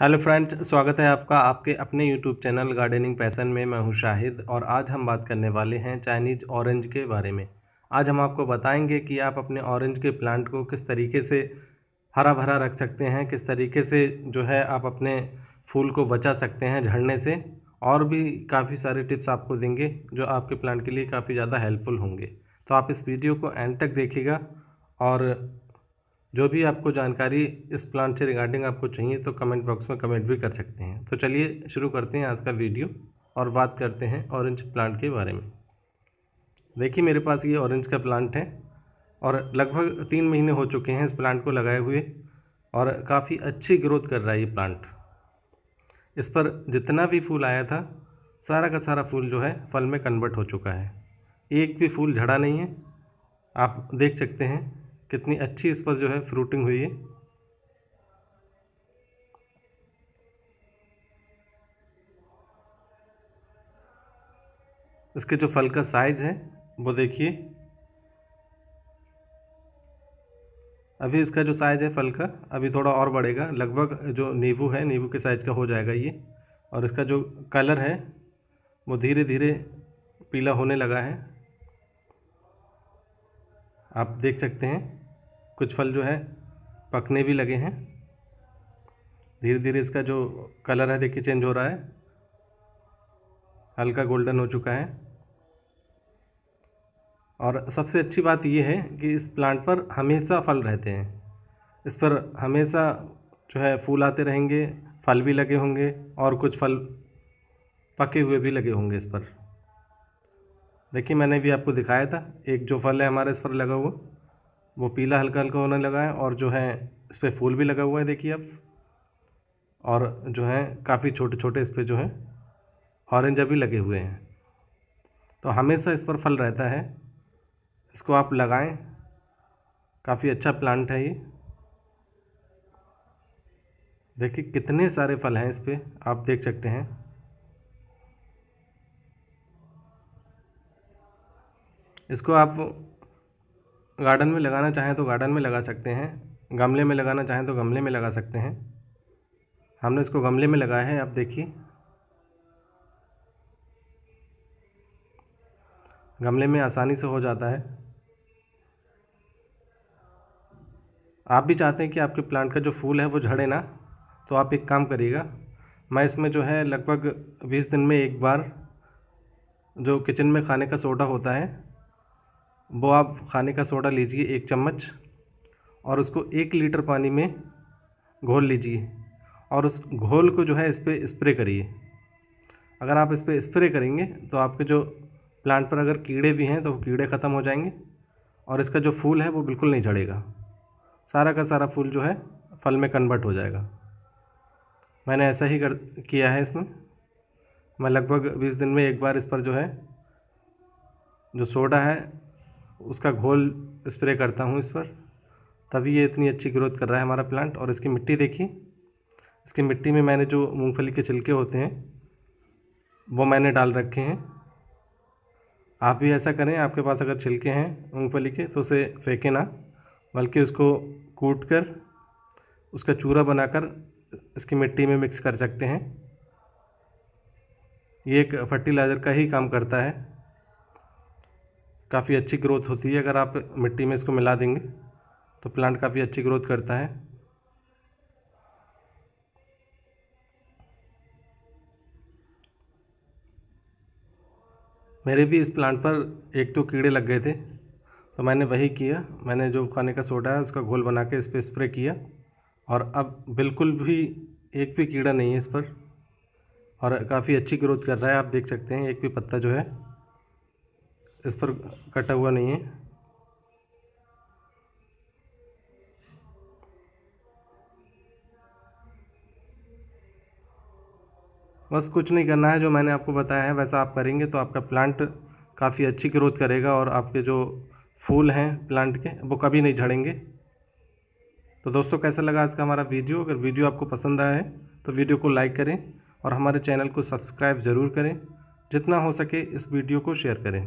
hello friends स्वागत है आपका आपके अपने यूट्यूब चैनल गार्डनिंग पैसन में मैं हूं शाहिद और आज हम बात करने वाले हैं चाइनीज़ ऑरेंज के बारे में आज हम आपको बताएंगे कि आप अपने ऑरेंज के प्लांट को किस तरीके से हरा भरा रख सकते हैं किस तरीके से जो है आप अपने फूल को बचा सकते हैं झड़ने से और भी काफ़ी सारे टिप्स आपको देंगे जो आपके प्लांट के लिए काफ़ी ज़्यादा हेल्पफुल होंगे तो आप इस वीडियो को एंड तक देखिएगा और जो भी आपको जानकारी इस प्लांट से रिगार्डिंग आपको चाहिए तो कमेंट बॉक्स में कमेंट भी कर सकते हैं तो चलिए शुरू करते हैं आज का वीडियो और बात करते हैं ऑरेंज प्लांट के बारे में देखिए मेरे पास ये ऑरेंज का प्लांट है और लगभग तीन महीने हो चुके हैं इस प्लांट को लगाए हुए और काफ़ी अच्छी ग्रोथ कर रहा है ये प्लांट इस पर जितना भी फूल आया था सारा का सारा फूल जो है फल में कन्वर्ट हो चुका है एक भी फूल झड़ा नहीं है आप देख सकते हैं कितनी अच्छी इस पर जो है फ्रूटिंग हुई है इसके जो फल का साइज है वो देखिए अभी इसका जो साइज़ है फल का अभी थोड़ा और बढ़ेगा लगभग जो नींबू है नींबू के साइज़ का हो जाएगा ये और इसका जो कलर है वो धीरे धीरे पीला होने लगा है आप देख सकते हैं कुछ फल जो है पकने भी लगे हैं धीरे धीरे इसका जो कलर है देखिए चेंज हो रहा है हल्का गोल्डन हो चुका है और सबसे अच्छी बात यह है कि इस प्लांट पर हमेशा फल रहते हैं इस पर हमेशा जो है फूल आते रहेंगे फल भी लगे होंगे और कुछ फल पके हुए भी लगे होंगे इस पर देखिए मैंने भी आपको दिखाया था एक जो फल है हमारे इस पर लगा हुआ वो पीला हल्का हल्का होने लगा है और जो है इस पर फूल भी लगा हुआ है देखिए आप और जो है काफ़ी छोटे छोटे इस पर जो है ऑरेंज अभी लगे हुए हैं तो हमेशा इस पर फल रहता है इसको आप लगाएं काफ़ी अच्छा प्लांट है ये देखिए कितने सारे फल हैं इस पर आप देख सकते हैं इसको आप गार्डन में लगाना चाहें तो गार्डन में लगा सकते हैं गमले में लगाना चाहें तो गमले में लगा सकते हैं हमने इसको गमले में लगाया है आप देखिए गमले में आसानी से हो जाता है आप भी चाहते हैं कि आपके प्लांट का जो फूल है वो झड़े ना तो आप एक काम करिएगा मैं इसमें जो है लगभग बीस दिन में एक बार जो किचन में खाने का सोडा होता है वो आप खाने का सोडा लीजिए एक चम्मच और उसको एक लीटर पानी में घोल लीजिए और उस घोल को जो है इस पर स्प्रे करिए अगर आप इस पर स्प्रे करेंगे तो आपके जो प्लांट पर अगर कीड़े भी हैं तो कीड़े ख़त्म हो जाएंगे और इसका जो फूल है वो बिल्कुल नहीं झड़ेगा सारा का सारा फूल जो है फल में कन्वर्ट हो जाएगा मैंने ऐसा ही कर किया है इसमें मैं लगभग बीस दिन में एक बार इस पर जो है जो सोडा है उसका घोल स्प्रे करता हूँ इस पर तभी ये इतनी अच्छी ग्रोथ कर रहा है हमारा प्लांट और इसकी मिट्टी देखी इसकी मिट्टी में मैंने जो मूंगफली के छिलके होते हैं वो मैंने डाल रखे हैं आप भी ऐसा करें आपके पास अगर छिलके हैं मूंगफली के तो उसे फेंके ना बल्कि उसको कूट कर उसका चूरा बनाकर इसकी मिट्टी में मिक्स कर सकते हैं ये एक फर्टिलाइज़र का ही काम करता है काफ़ी अच्छी ग्रोथ होती है अगर आप मिट्टी में इसको मिला देंगे तो प्लांट काफ़ी अच्छी ग्रोथ करता है मेरे भी इस प्लांट पर एक तो कीड़े लग गए थे तो मैंने वही किया मैंने जो खाने का सोडा है उसका घोल बना के इस पर स्प्रे किया और अब बिल्कुल भी एक भी कीड़ा नहीं है इस पर और काफ़ी अच्छी ग्रोथ कर रहा है आप देख सकते हैं एक भी पत्ता जो है इस पर कटा हुआ नहीं है बस कुछ नहीं करना है जो मैंने आपको बताया है वैसा आप करेंगे तो आपका प्लांट काफ़ी अच्छी ग्रोथ करेगा और आपके जो फूल हैं प्लांट के वो कभी नहीं झड़ेंगे तो दोस्तों कैसा लगा आज का हमारा वीडियो अगर वीडियो आपको पसंद आया है तो वीडियो को लाइक करें और हमारे चैनल को सब्सक्राइब ज़रूर करें जितना हो सके इस वीडियो को शेयर करें